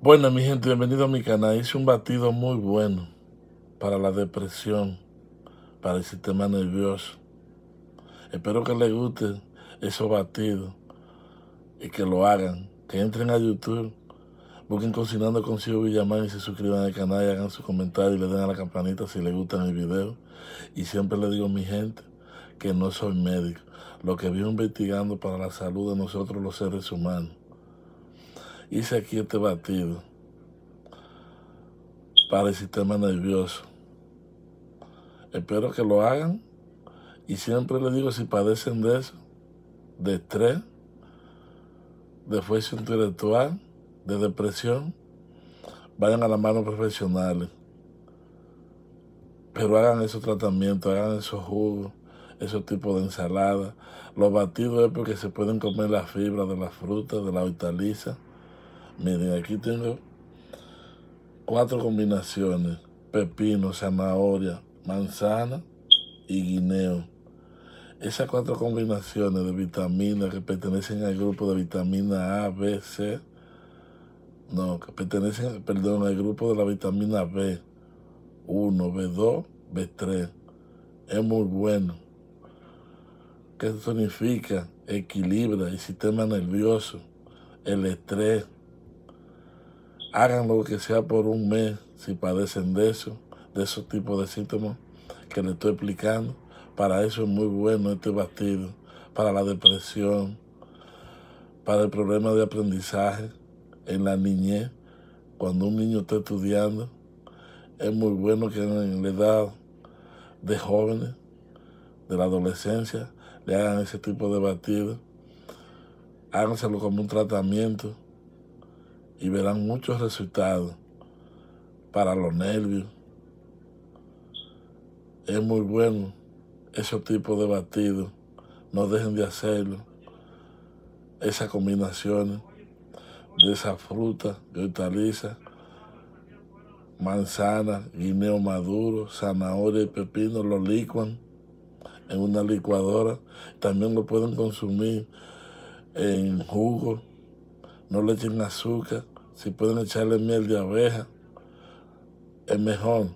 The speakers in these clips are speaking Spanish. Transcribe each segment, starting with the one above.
Bueno, mi gente, bienvenido a mi canal. Hice un batido muy bueno para la depresión, para el sistema nervioso. Espero que les guste ese batido y que lo hagan. Que entren a YouTube, busquen Cocinando con Silvio Villamán y se suscriban al canal y hagan sus comentarios y le den a la campanita si les gusta el video. Y siempre le digo a mi gente que no soy médico. Lo que vivo investigando para la salud de nosotros los seres humanos hice aquí este batido para el sistema nervioso. Espero que lo hagan y siempre les digo si padecen de eso, de estrés, de fuerza intelectual, de depresión, vayan a las manos profesionales. Pero hagan esos tratamientos, hagan esos jugos, esos tipos de ensaladas. Los batidos es porque se pueden comer las fibras de las frutas, de la hortaliza. Miren, aquí tengo cuatro combinaciones. Pepino, zanahoria, manzana y guineo. Esas cuatro combinaciones de vitaminas que pertenecen al grupo de vitamina A, B, C, no, que pertenecen, perdón, al grupo de la vitamina B1, B2, B3. Es muy bueno. ¿Qué significa? equilibra el sistema nervioso, el estrés, Hagan lo que sea por un mes si padecen de eso, de esos tipos de síntomas que les estoy explicando. Para eso es muy bueno este batido, para la depresión, para el problema de aprendizaje en la niñez, cuando un niño está estudiando. Es muy bueno que en la edad de jóvenes, de la adolescencia, le hagan ese tipo de batido. Háganselo como un tratamiento y verán muchos resultados para los nervios. Es muy bueno ese tipo de batido. No dejen de hacerlo. Esas combinaciones de esa fruta de manzana, guineo maduro, zanahoria y pepino, lo licuan en una licuadora. También lo pueden consumir en jugo no le echen azúcar, si pueden echarle miel de abeja, es mejor.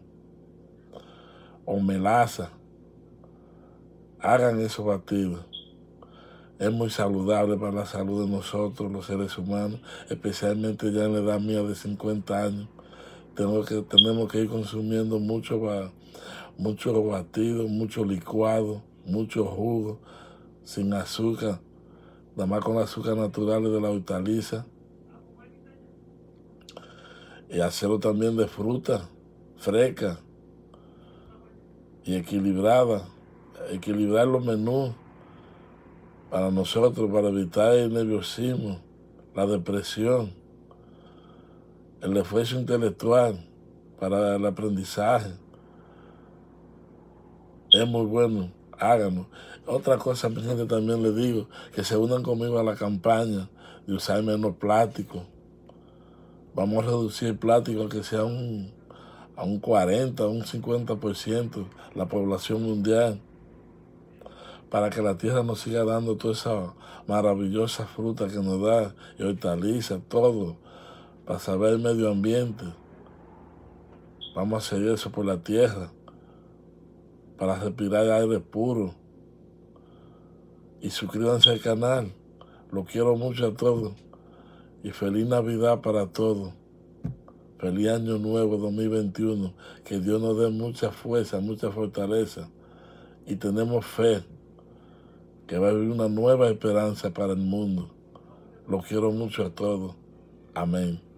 O melaza. Hagan esos batidos. Es muy saludable para la salud de nosotros, los seres humanos, especialmente ya en la edad mía de 50 años. Tengo que, tenemos que ir consumiendo mucho, mucho batido, mucho licuado, mucho jugo, sin azúcar, nada más con azúcar natural de la hortaliza. Y hacerlo también de fruta fresca y equilibrada. Equilibrar los menús para nosotros, para evitar el nerviosismo, la depresión, el esfuerzo intelectual para el aprendizaje. Es muy bueno háganlo. Otra cosa, presidente, también le digo, que se unan conmigo a la campaña de usar menos plástico. Vamos a reducir el plástico a que sea un, a un 40, un 50% la población mundial, para que la tierra nos siga dando toda esa maravillosa fruta que nos da, y hortaliza, todo, para saber el medio ambiente. Vamos a hacer eso por la tierra para respirar aire puro. Y suscríbanse al canal. Lo quiero mucho a todos. Y feliz Navidad para todos. Feliz Año Nuevo 2021. Que Dios nos dé mucha fuerza, mucha fortaleza. Y tenemos fe que va a haber una nueva esperanza para el mundo. Lo quiero mucho a todos. Amén.